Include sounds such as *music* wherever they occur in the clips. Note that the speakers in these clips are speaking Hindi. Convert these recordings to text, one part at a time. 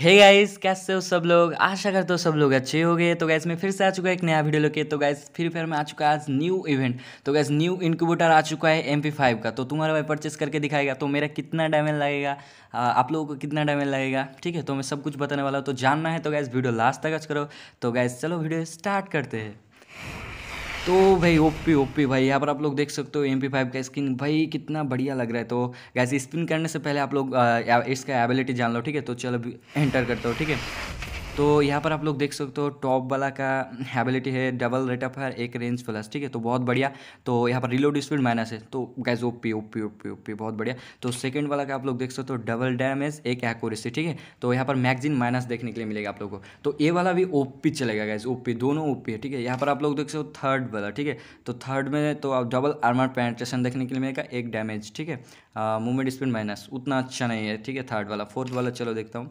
हे hey गाइस कैसे हो सब लोग आशा करते हो सब लोग अच्छे हो गए तो गैस मैं फिर से आ चुका है एक नया वीडियो लेके तो गैस फिर फिर मैं आ चुका है आज न्यू इवेंट तो गैस न्यू इनक्यूबेटर आ चुका है एम फाइव का तो तुम्हारा भाई परचेस करके दिखाएगा तो मेरा कितना डैमेज लगेगा आप लोगों को कितना डैमेज लगेगा ठीक है तो मैं सब कुछ बताने वाला हूँ तो जानना है तो गैस वीडियो लास्ट तक करो तो गैस चलो वीडियो स्टार्ट करते हैं तो भाई ओपी ओपी भाई यहाँ पर आप लोग देख सकते हो एम पी फाइव का स्किन भाई कितना बढ़िया लग रहा है तो गैस स्पिन करने से पहले आप लोग इसका एबिलिटी जान लो ठीक है तो चलो एंटर करते हो ठीक है तो यहाँ पर आप लोग देख सकते हो टॉप वाला का हैबिलिटी है डबल रेट ऑफ है एक रेंज प्लस ठीक है तो बहुत बढ़िया तो यहाँ पर रिलोड स्पीड माइनस है तो guys O O P P O P O P बहुत बढ़िया तो सेकंड वाला का आप लोग देख सकते हो डबल डैमेज एक एक्यूरेसी ठीक है तो यहाँ पर मैगजीन माइनस देखने के लिए मिलेगा आप लोग को तो ए वाला भी पी चलेगा गैस ओपी दोनों ओपी है ठीक है यहाँ पर आप लोग देख सकते हो थर्ड वाला ठीक है तो थर्ड में तो आप डबल आर्मर पेंट्रेशन देखने के लिए मिलेगा एक डैमेज ठीक है मूवमेंट स्पीड माइनस उतना अच्छा नहीं है ठीक है थर्ड वाला फोर्थ वाला चलो देखता हूँ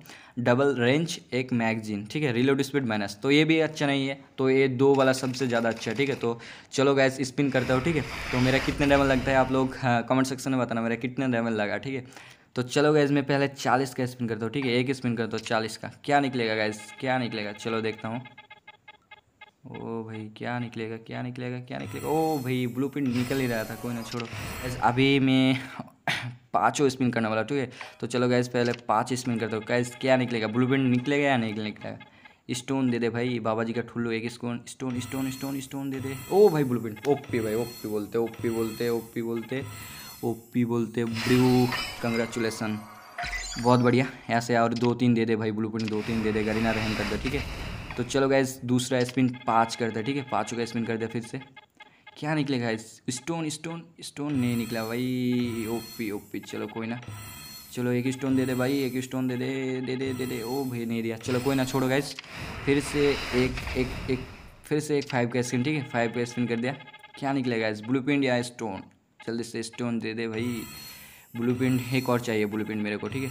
डबल रेंज एक मैगजीन तीन ठीक है रिलोड स्पीड माइनस तो ये भी अच्छा नहीं है तो ये दो वाला सबसे ज़्यादा अच्छा है ठीक है तो चलो गैस स्पिन करता हूँ ठीक है तो मेरा कितने डैमेज लगता है आप लोग कमेंट हाँ, सेक्शन में बताना मेरा कितने डैमेज लगा ठीक है तो चलो गैस मैं पहले चालीस का स्पिन करता हूँ ठीक है एक स्पिन करता हूँ चालीस का क्या निकलेगा गैस क्या निकलेगा चलो देखता हूँ ओ भाई क्या निकलेगा क्या निकलेगा क्या निकलेगा ओ भाई ब्लू प्रिंट निकल ही रहा था कोई ना छोड़ो बस अभी मैं पाँचों स्पिन करने वाला ठीक है तो चलो गैस पहले पाँच स्पिन करते हो गैस क्या निकलेगा ब्लू प्रिंट निकलेगा या नहीं निकलेगा स्टोन दे दे भाई बाबा जी का ठुल्लू एक stone stone stone stone stone दे दे ओ भाई ब्लू प्रिंट ओपी भाई ओपी बोलते ओपी बोलते ओपी बोलते ओपी बोलते ब्रू कंग्रेचुलेसन बहुत बढ़िया ऐसे और दो तीन दे दे भाई ब्लू प्रिंट दो तीन दे दे गरीना रहम कर दे ठीक है तो चलो गैस दूसरा स्पिन पाँच कर दे ठीक है पाँचों का स्पिन कर दे फिर से क्या निकलेगा स्टोन स्टोन स्टोन नहीं निकला भाई ओपी ओपी चलो कोई ना चलो एक स्टोन दे दे भाई एक स्टोन दे दे दे दे दे दे ओ भाई नहीं दिया चलो कोई ना छोड़ो गाइस फिर से एक एक एक फिर से एक फाइव का स्क्रीन ठीक है फाइव का स्क्रीन कर दिया क्या निकलेगा इस ब्लू प्रिंट या स्टोन जल्दी से स्टोन दे दे भाई ब्लू प्रिंट एक और चाहिए ब्लू प्रिंट मेरे को ठीक है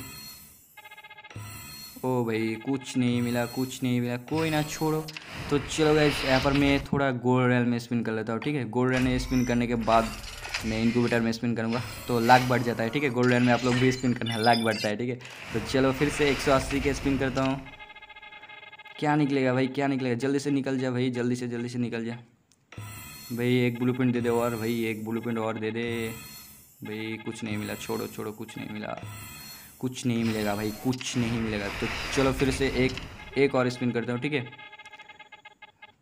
ओ भाई कुछ नहीं मिला कुछ नहीं मिला कोई ना छोड़ो तो चलो गाइस यहाँ पर मैं थोड़ा गोल्ड रेल में स्पिन कर लेता हूँ ठीक है गोल्ड रेल में स्पिन करने के बाद मैं इनक्यूबेटर में स्पिन करूँगा तो लाख बढ़ जाता है ठीक है गोल्ड रेल में आप लोग भी स्पिन करना लाख बढ़ता है ठीक है तो चलो फिर से एक के स्पिन करता हूँ क्या निकलेगा भाई क्या निकलेगा जल्दी से निकल जाए भाई जल्दी से जल्दी से निकल जा भाई एक ब्लू दे दे और भाई एक ब्लू और दे दे भाई कुछ नहीं मिला छोड़ो छोड़ो कुछ नहीं मिला कुछ नहीं मिलेगा भाई कुछ नहीं मिलेगा तो चलो फिर से एक एक और स्पिन करता हूँ ठीक है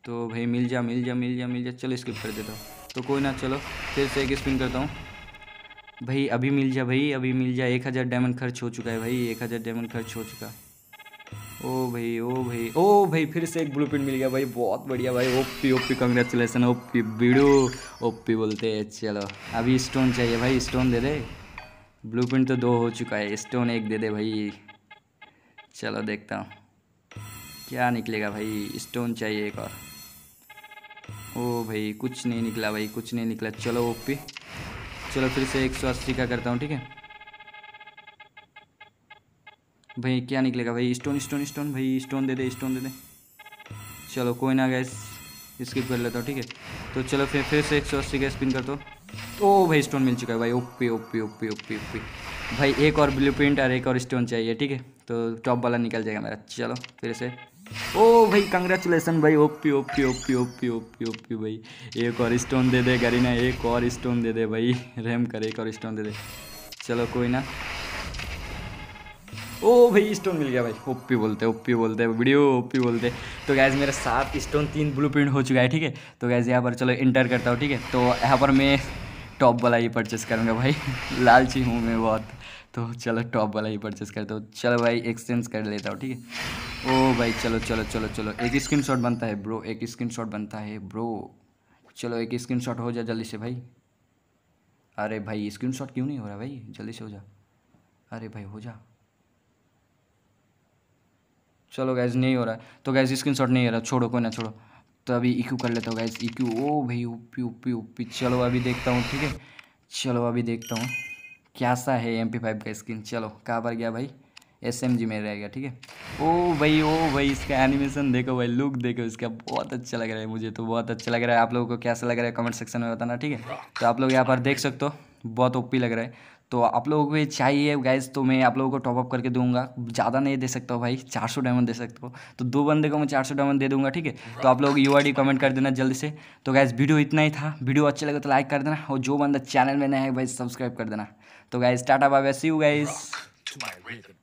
तो भाई मिल जा मिल जा मिल जा मिल जा चलो स्किप कर देता हूँ तो कोई ना चलो फिर से एक स्पिन करता हूँ भाई अभी मिल जा भाई अभी मिल जा एक हज़ार डायमंड खर्च हो चुका है भाई एक हज़ार डायमंड खर्च हो चुका है ओ भाई ओ भाई ओ भाई फिर से एक ब्लू प्रिंट मिल गया भाई बहुत बढ़िया भाई ओपी ओपी कंग्रेचुलेसन ओपी बीड़ू ओपी बोलते हैं चलो अभी स्टोन चाहिए भाई स्टोन दे दे प्रिंट तो दो हो चुका है स्टोन एक दे दे भाई चलो देखता हूँ क्या निकलेगा भाई स्टोन चाहिए एक और ओ भाई कुछ नहीं निकला भाई कुछ नहीं निकला चलो ओपी चलो फिर से एक सौ अस्सी का करता हूँ ठीक है भाई क्या निकलेगा भाई स्टोन स्टोन स्टोन भाई स्टोन दे दे स्टोन दे दे चलो कोई ना गैस स्किप कर लेता हूँ ठीक है तो चलो फिर फिर से एक सौ अस्सी का स्पिन कर दो ओ तो भाई स्टोन मिल चुका है भाई OP OP OP OP OP भाई एक और ब्लू प्रिंट और एक और स्टोन चाहिए ठीक है तो टॉप वाला निकल जाएगा मेरा चलो फिर से ओ भाई कंग्रेचुलेसन भाई OP OP OP OP OP OP भाई एक और स्टोन दे दे गरीना एक और स्टोन दे दे भाई *laughs* रैम कर एक और स्टोन दे दे चलो कोई ना ओ भाई स्टोन मिल गया भाई ओप्पी बोलते ओप्पी बोलते वीडियो ओप्पी बोलते तो गैज़ मेरा सात स्टोन तीन ब्लू प्रिंट हो चुका है ठीक है तो गैज़ यहाँ पर चलो इंटर करता हूँ ठीक है तो यहाँ पर मैं टॉप वाला ही परचेस करूँगा भाई *laughs* लालची हूँ मैं बहुत तो चलो टॉप वाला ही परचेस करता हूँ चलो भाई एक्सचेंज कर लेता हूँ ठीक है ओ भाई चलो चलो चलो चलो एक स्क्रीन बनता है ब्रो एक स्क्रीन बनता है ब्रो चलो एक स्क्रीन हो जा जल्दी से भाई अरे भाई स्क्रीन क्यों नहीं हो रहा भाई जल्दी से हो जा अरे भाई हो जा चलो गैज नहीं हो रहा है तो गैज स्क्रीन शॉट नहीं हो रहा छोड़ो कोई ना छोड़ो तो अभी इक्यू कर लेता हूँ गैज इक्यू ओ भाई ओपी ओपी ओपी चलो अभी देखता हूँ ठीक है चलो अभी देखता हूँ कैसा है एम पी फाइव का स्क्रीन चलो कहाँ पर गया भाई एस एम जी में रहेगा ठीक है ओ भाई ओ भाई इसका एनिमेशन देखो भाई लुक देखो इसका बहुत अच्छा लग रहा है मुझे तो बहुत अच्छा लग रहा है आप लोगों को कैसा लग रहा है कमेंट सेक्शन में बताना ठीक है तो आप लोग यहाँ पर देख सकते हो बहुत ओपी लग रहा है तो आप लोगों को ये चाहिए गैस तो मैं आप लोगों को टॉपअप करके दूंगा ज़्यादा नहीं दे सकता हूँ भाई 400 डायमंड दे सकता हूँ तो दो बंदे को मैं 400 डायमंड दे दूंगा ठीक है तो आप लोग यू कमेंट कर देना जल्दी से तो गैस वीडियो इतना ही था वीडियो अच्छा लगे तो लाइक कर देना और जो बंदा चैनल में नया है भाई सब्सक्राइब कर देना तो गैस टाटा बाबा सी यू गैस